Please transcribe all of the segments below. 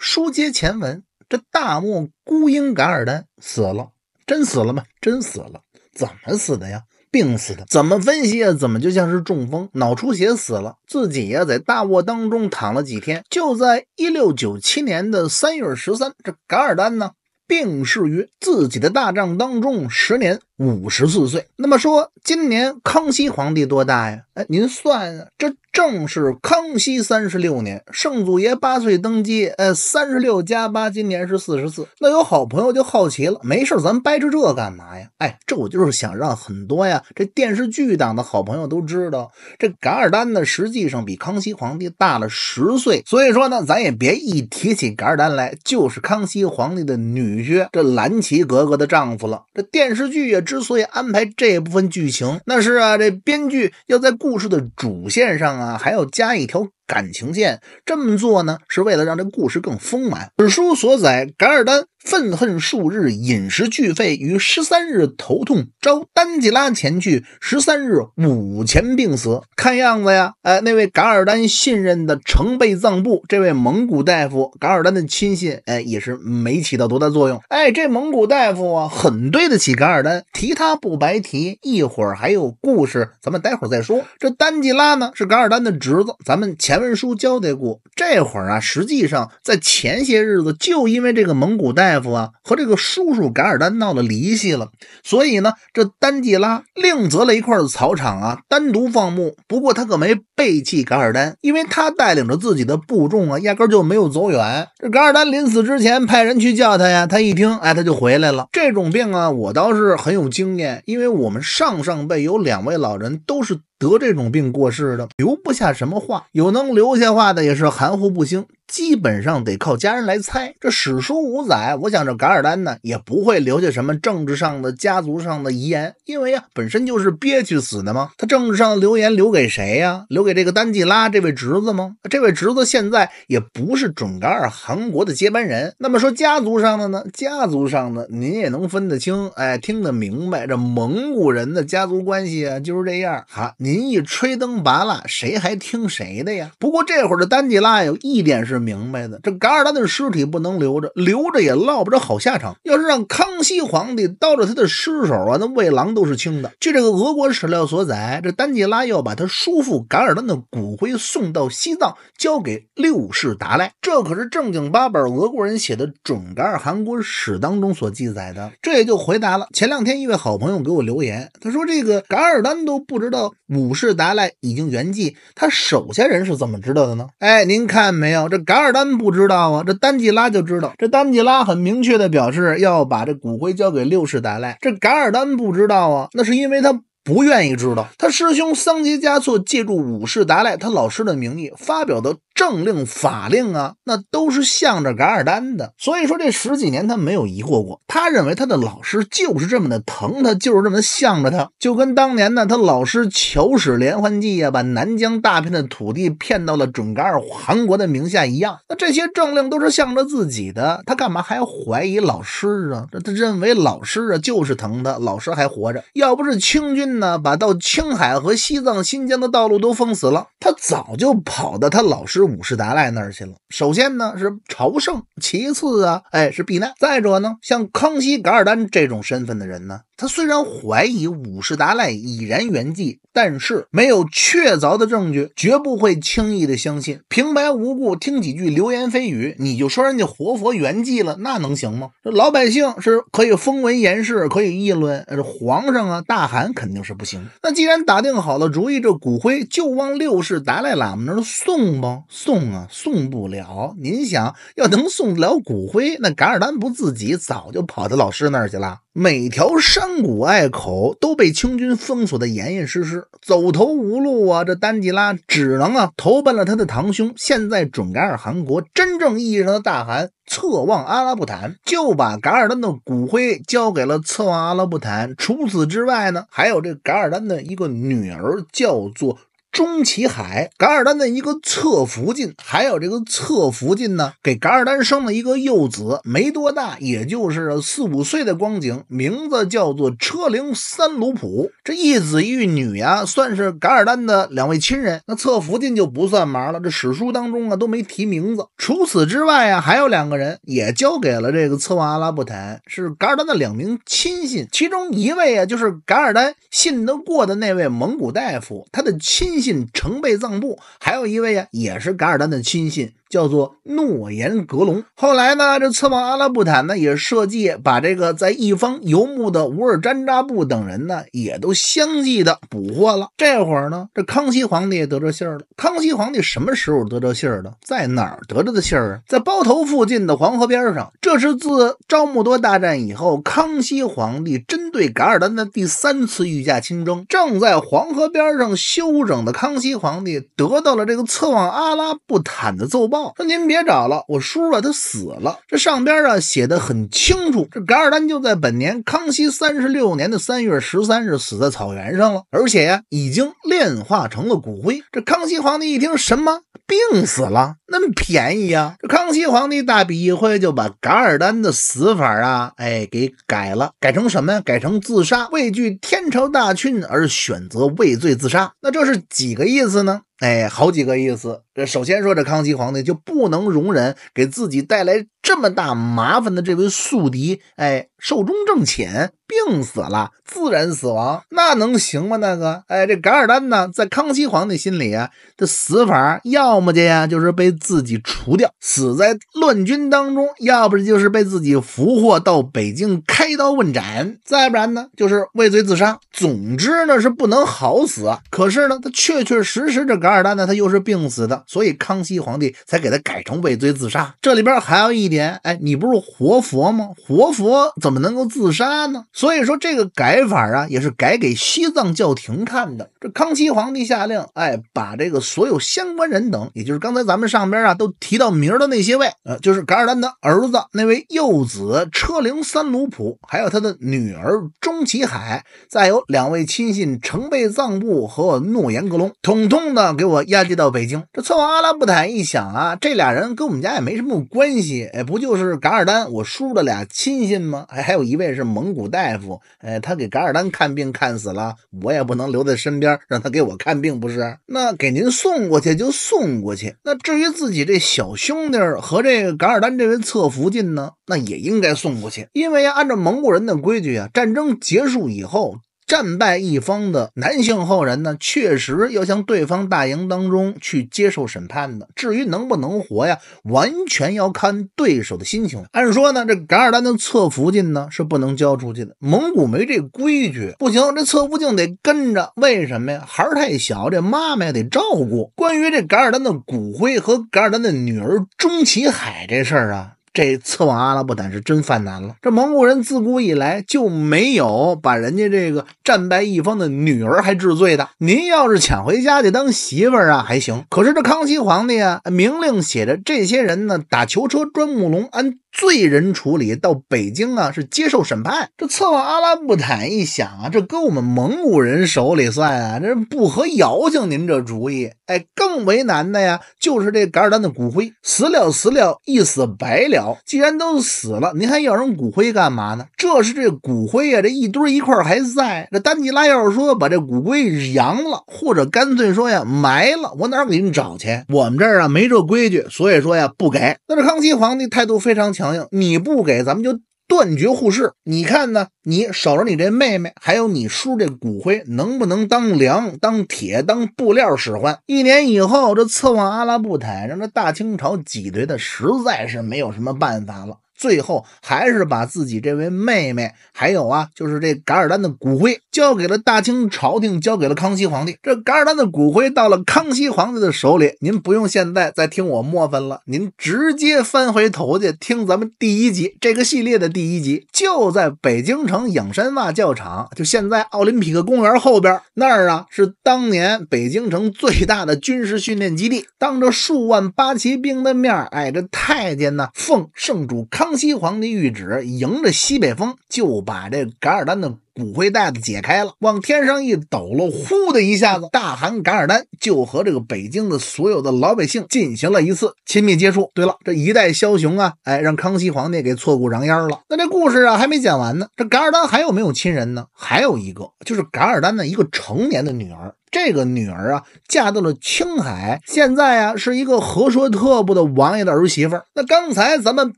书接前文，这大漠孤鹰噶尔丹死了，真死了吗？真死了，怎么死的呀？病死的，怎么分析呀？怎么就像是中风、脑出血死了？自己呀，在大漠当中躺了几天，就在一六九七年的三月十三，这噶尔丹呢，病逝于自己的大帐当中，十年。五十四岁，那么说，今年康熙皇帝多大呀？哎，您算啊，这正是康熙三十六年，圣祖爷八岁登基，呃，三十六加八，今年是四十四。那有好朋友就好奇了，没事，咱掰扯这干嘛呀？哎，这我就是想让很多呀，这电视剧党的好朋友都知道，这噶尔丹呢，实际上比康熙皇帝大了十岁。所以说呢，咱也别一提起噶尔丹来，就是康熙皇帝的女婿，这蓝旗格格的丈夫了。这电视剧也。之所以安排这部分剧情，那是啊，这编剧要在故事的主线上啊，还要加一条。感情线这么做呢，是为了让这故事更丰满。史书所载，噶尔丹愤恨数日，饮食俱废，于十三日头痛，召丹吉拉前去。十三日午前病死。看样子呀，哎，那位噶尔丹信任的成贝藏布，这位蒙古大夫，噶尔丹的亲信，哎，也是没起到多大作用。哎，这蒙古大夫啊，很对得起噶尔丹，提他不白提。一会儿还有故事，咱们待会儿再说。这丹吉拉呢，是噶尔丹的侄子，咱们前。文书交代过，这会儿啊，实际上在前些日子，就因为这个蒙古大夫啊和这个叔叔噶尔丹闹了离析了，所以呢，这丹吉拉另择了一块的草场啊，单独放牧。不过他可没背弃噶尔丹，因为他带领着自己的部众啊，压根就没有走远。这噶尔丹临死之前派人去叫他呀，他一听，哎，他就回来了。这种病啊，我倒是很有经验，因为我们上上辈有两位老人都是。得这种病过世的，留不下什么话；有能留下话的，也是含糊不清。基本上得靠家人来猜。这史书无载，我想这噶尔丹呢也不会留下什么政治上的、家族上的遗言，因为呀，本身就是憋屈死的吗？他政治上留言留给谁呀？留给这个丹季拉这位侄子吗？这位侄子现在也不是准噶尔汗国的接班人。那么说家族上的呢？家族上的您也能分得清，哎，听得明白。这蒙古人的家族关系啊，就是这样。好，您一吹灯拔蜡，谁还听谁的呀？不过这会儿的丹季拉有一点是。明白的，这噶尔丹的尸体不能留着，留着也落不着好下场。要是让康熙皇帝刀着他的尸首啊，那喂狼都是轻的。据这个俄国史料所载，这丹吉拉要把他叔父噶尔丹的骨灰送到西藏，交给六世达赖。这可是正经八本俄国人写的《准噶尔汗国史》当中所记载的。这也就回答了前两天一位好朋友给我留言，他说这个噶尔丹都不知道五世达赖已经圆寂，他手下人是怎么知道的呢？哎，您看没有这。噶尔丹不知道啊，这丹吉拉就知道。这丹吉拉很明确的表示要把这骨灰交给六世达赖。这噶尔丹不知道啊，那是因为他不愿意知道。他师兄桑杰加措借助五世达赖他老师的名义发表的。政令法令啊，那都是向着噶尔丹的，所以说这十几年他没有疑惑过，他认为他的老师就是这么的疼他，就是这么向着他，就跟当年呢他老师求使连环计啊，把南疆大片的土地骗到了准噶尔汗国的名下一样，那这些政令都是向着自己的，他干嘛还要怀疑老师啊？他认为老师啊就是疼他，老师还活着，要不是清军呢把到青海和西藏、新疆的道路都封死了，他早就跑到他老师。五世达赖那儿去了。首先呢是朝圣，其次啊，哎是避难。再者呢，像康熙、噶尔丹这种身份的人呢。他虽然怀疑五世达赖已然圆寂，但是没有确凿的证据，绝不会轻易的相信。平白无故听几句流言蜚语，你就说人家活佛圆寂了，那能行吗？这老百姓是可以风闻言事，可以议论，这皇上啊，大汗肯定是不行。那既然打定好了主意，这骨灰就往六世达赖喇嘛那儿送吧。送啊，送不了。您想要能送得了骨灰，那噶尔丹不自己早就跑到老师那儿去了。每条山谷隘口都被清军封锁的严严实实，走投无路啊！这丹吉拉只能啊投奔了他的堂兄，现在准噶尔汗国真正意义上的大汗策妄阿拉布坦，就把噶尔丹的骨灰交给了策妄阿拉布坦。除此之外呢，还有这噶尔丹的一个女儿，叫做。中其海、噶尔丹的一个侧福晋，还有这个侧福晋呢，给噶尔丹生了一个幼子，没多大，也就是四五岁的光景，名字叫做车灵三鲁普。这一子一女呀，算是噶尔丹的两位亲人。那侧福晋就不算麻了，这史书当中啊都没提名字。除此之外呀，还有两个人也交给了这个策妄阿拉布坦，是噶尔丹的两名亲信，其中一位啊，就是噶尔丹信得过的那位蒙古大夫，他的亲。信成倍藏布，还有一位呀，也是噶尔丹的亲信。叫做诺言格隆。后来呢，这策王阿拉布坦呢也设计把这个在一方游牧的乌尔詹扎布等人呢也都相继的捕获了。这会儿呢，这康熙皇帝也得着信儿了。康熙皇帝什么时候得着信儿的？在哪儿得着的信儿？在包头附近的黄河边上。这是自昭穆多大战以后，康熙皇帝针对噶尔丹的第三次御驾亲征。正在黄河边上休整的康熙皇帝得到了这个策妄阿拉布坦的奏报。说您别找了，我叔啊，他死了。这上边啊写的很清楚，这噶尔丹就在本年康熙三十六年的三月十三日死在草原上了，而且呀、已经炼化成了骨灰。这康熙皇帝一听，什么病死了？那么便宜啊！这康熙皇帝大笔一挥，就把噶尔丹的死法啊，哎，给改了，改成什么呀？改成自杀，畏惧天朝大侵而选择畏罪自杀。那这是几个意思呢？哎，好几个意思。这首先说，这康熙皇帝就不能容忍给自己带来这么大麻烦的这位宿敌，哎，寿终正寝，病死了，自然死亡，那能行吗？那个，哎，这噶尔丹呢，在康熙皇帝心里啊，这死法要么这呀，就是被自己除掉，死在乱军当中；要不就是被自己俘获到北京开刀问斩；再不然呢，就是畏罪自杀。总之呢，是不能好死。可是呢，他确确实实这噶。噶尔丹呢，他又是病死的，所以康熙皇帝才给他改成畏罪自杀。这里边还有一点，哎，你不是活佛吗？活佛怎么能够自杀呢？所以说这个改法啊，也是改给西藏教廷看的。这康熙皇帝下令，哎，把这个所有相关人等，也就是刚才咱们上边啊都提到名的那些位，呃，就是噶尔丹的儿子那位幼子车灵三奴普，还有他的女儿钟其海，再有两位亲信成贝藏布和诺言格隆，统统的。给我押解到北京。这策妄阿拉布坦一想啊，这俩人跟我们家也没什么关系，哎，不就是噶尔丹我叔的俩亲信吗？还还有一位是蒙古大夫，哎，他给噶尔丹看病看死了，我也不能留在身边让他给我看病不是？那给您送过去就送过去。那至于自己这小兄弟和这噶尔丹这位侧福晋呢，那也应该送过去，因为按照蒙古人的规矩啊，战争结束以后。战败一方的男性后人呢，确实要向对方大营当中去接受审判的。至于能不能活呀，完全要看对手的心情。按说呢，这噶尔丹的侧福晋呢是不能交出去的，蒙古没这规矩。不行，这侧福晋得跟着。为什么呀？孩儿太小，这妈妈也得照顾。关于这噶尔丹的骨灰和噶尔丹的女儿钟启海这事儿啊。这次往阿拉布坦是真犯难了。这蒙古人自古以来就没有把人家这个战败一方的女儿还治罪的。您要是抢回家去当媳妇儿啊，还行。可是这康熙皇帝啊，明令写着，这些人呢，打囚车、钻木笼、安。罪人处理到北京啊，是接受审判。这策妄阿拉布坦一想啊，这搁我们蒙古人手里算啊，这不合姚姓您这主意。哎，更为难的呀，就是这噶尔丹的骨灰，死了死了，一死白了。既然都死了，您还要人骨灰干嘛呢？这是这骨灰呀，这一堆一块还在。这丹尼拉要是说把这骨灰扬了，或者干脆说呀埋了，我哪给您找去？我们这儿啊没这规矩，所以说呀不给。那是康熙皇帝态度非常。强硬，你不给，咱们就断绝互市。你看呢？你守着你这妹妹，还有你叔这骨灰，能不能当粮、当铁、当布料使唤？一年以后，这策妄阿拉布坦让这大清朝挤兑的，实在是没有什么办法了。最后还是把自己这位妹妹，还有啊，就是这噶尔丹的骨灰交给了大清朝廷，交给了康熙皇帝。这噶尔丹的骨灰到了康熙皇帝的手里，您不用现在再听我磨分了，您直接翻回头去听咱们第一集，这个系列的第一集，就在北京城养山洼教场，就现在奥林匹克公园后边那儿啊，是当年北京城最大的军事训练基地。当着数万八旗兵的面，哎，这太监呢，奉圣主康。康熙皇帝御旨，迎着西北风，就把这噶尔丹的骨灰袋子解开了，往天上一抖搂，呼的一下子，大汗噶尔丹就和这个北京的所有的老百姓进行了一次亲密接触。对了，这一代枭雄啊，哎，让康熙皇帝给挫骨扬烟了。那这故事啊，还没讲完呢。这噶尔丹还有没有亲人呢？还有一个，就是噶尔丹的一个成年的女儿。这个女儿啊，嫁到了青海，现在啊是一个和硕特部的王爷的儿媳妇。那刚才咱们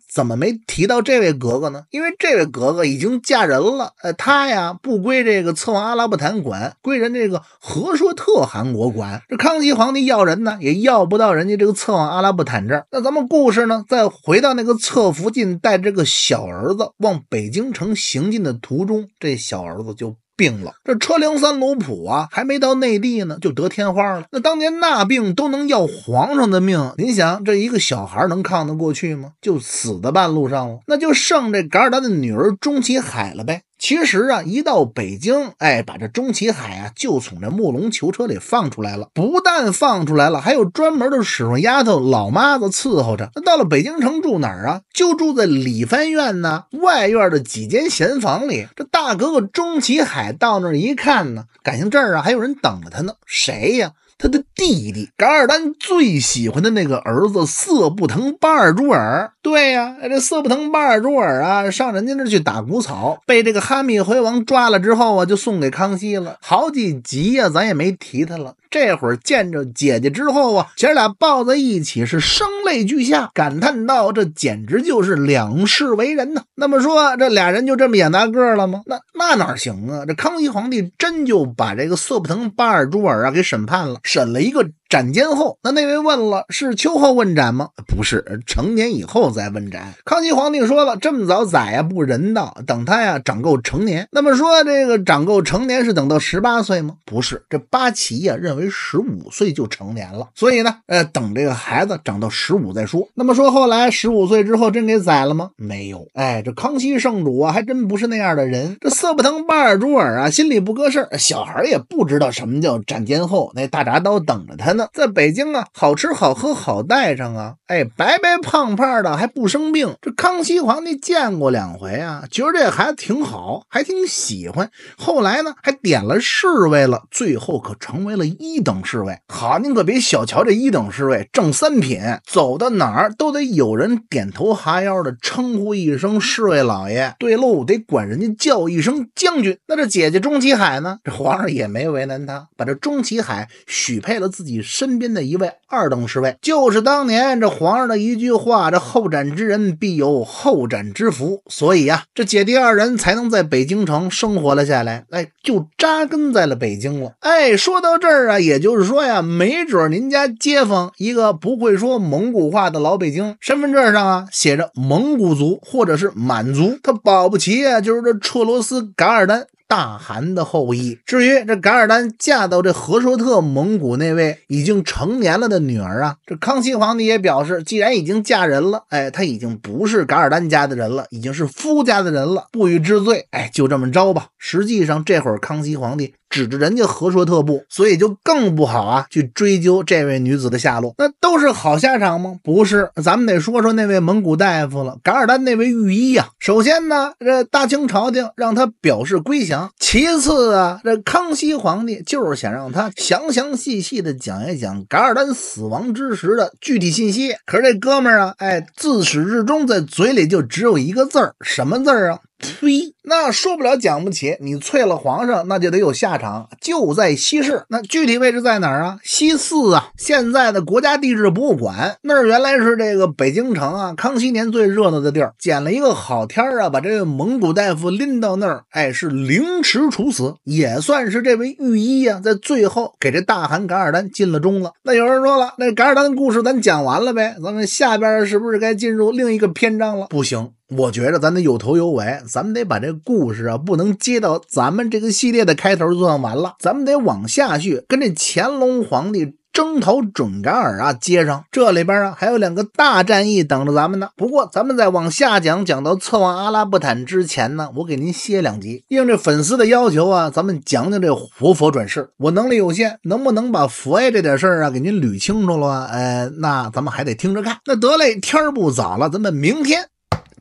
怎么没提到这位格格呢？因为这位格格已经嫁人了，呃，她呀不归这个策妄阿拉伯坦管，归人这个和硕特汗国管。这康熙皇帝要人呢，也要不到人家这个策妄阿拉伯坦这儿。那咱们故事呢，再回到那个侧福晋带着这个小儿子往北京城行进的途中，这小儿子就。病了，这车凌三鲁普啊，还没到内地呢，就得天花了。那当年那病都能要皇上的命，您想这一个小孩能抗得过去吗？就死在半路上了，那就剩这噶尔丹的女儿钟其海了呗。其实啊，一到北京，哎，把这钟启海啊就从这木龙囚车里放出来了。不但放出来了，还有专门的使唤丫头、老妈子伺候着。那到了北京城住哪儿啊？就住在里番院呢，外院的几间闲房里。这大哥哥钟启海到那儿一看呢，感情这儿啊还有人等着他呢？谁呀？他的弟弟噶尔丹最喜欢的那个儿子色布腾巴尔珠尔，对呀，这色布腾巴尔珠尔啊，上人家那去打谷草，被这个哈密回王抓了之后啊，就送给康熙了好几集呀，咱也没提他了。这会儿见着姐姐之后啊，姐俩抱在一起是声泪俱下，感叹道：“这简直就是两世为人呐！”那么说，这俩人就这么演大个了吗？那那哪行啊！这康熙皇帝真就把这个色不腾巴尔珠尔啊给审判了，审了一个。斩监后，那那位问了，是秋后问斩吗？不是，成年以后再问斩。康熙皇帝说了，这么早宰呀不人道，等他呀长够成年。那么说这个长够成年是等到十八岁吗？不是，这八旗呀认为十五岁就成年了，所以呢，呃，等这个孩子长到十五再说。那么说后来十五岁之后真给宰了吗？没有，哎，这康熙圣主啊还真不是那样的人。这色不腾巴尔珠尔啊心里不搁事儿，小孩也不知道什么叫斩监后，那大铡刀等着他呢。在北京啊，好吃好喝好带上啊，哎，白白胖胖的还不生病。这康熙皇帝见过两回啊，觉得这孩子挺好，还挺喜欢。后来呢，还点了侍卫了，最后可成为了一等侍卫。好，您可别小瞧这一等侍卫，正三品，走到哪儿都得有人点头哈腰的称呼一声侍卫老爷，对路得管人家叫一声将军。那这姐姐钟启海呢？这皇上也没为难她，把这钟启海许配了自己。身边的一位二等侍卫，就是当年这皇上的一句话：“这后斩之人必有后斩之福。”所以呀，这姐弟二人才能在北京城生活了下来，哎，就扎根在了北京了。哎，说到这儿啊，也就是说呀，没准您家街坊一个不会说蒙古话的老北京，身份证上啊写着蒙古族或者是满族，他保不齐呀，就是这彻罗斯噶尔丹。大汗的后裔。至于这噶尔丹嫁到这和硕特蒙古那位已经成年了的女儿啊，这康熙皇帝也表示，既然已经嫁人了，哎，他已经不是噶尔丹家的人了，已经是夫家的人了，不予治罪。哎，就这么着吧。实际上，这会儿康熙皇帝。指着人家和硕特部，所以就更不好啊，去追究这位女子的下落。那都是好下场吗？不是，咱们得说说那位蒙古大夫了，噶尔丹那位御医呀。首先呢，这大清朝廷让他表示归降；其次啊，这康熙皇帝就是想让他详详细细的讲一讲噶尔丹死亡之时的具体信息。可是这哥们儿啊，哎，自始至终在嘴里就只有一个字儿，什么字儿啊？呸！那说不了，讲不起。你啐了皇上，那就得有下场，就在西市。那具体位置在哪儿啊？西四啊，现在的国家地质博物馆那儿原来是这个北京城啊，康熙年最热闹的地儿。捡了一个好天儿啊，把这蒙古大夫拎到那儿，哎，是凌迟处死，也算是这位御医啊，在最后给这大汗噶尔丹尽了忠了。那有人说了，那噶尔丹故事咱讲完了呗，咱们下边是不是该进入另一个篇章了？不行。我觉着咱得有头有尾，咱们得把这故事啊不能接到咱们这个系列的开头就算完了，咱们得往下续，跟这乾隆皇帝征讨准噶尔啊接上。这里边啊还有两个大战役等着咱们呢。不过咱们再往下讲，讲到策妄阿拉布坦之前呢，我给您歇两集。应这粉丝的要求啊，咱们讲讲这活佛转世。我能力有限，能不能把佛爷这点事儿啊给您捋清楚了？呃，那咱们还得听着看。那得嘞，天不早了，咱们明天。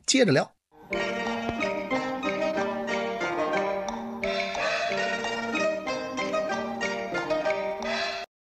接着聊。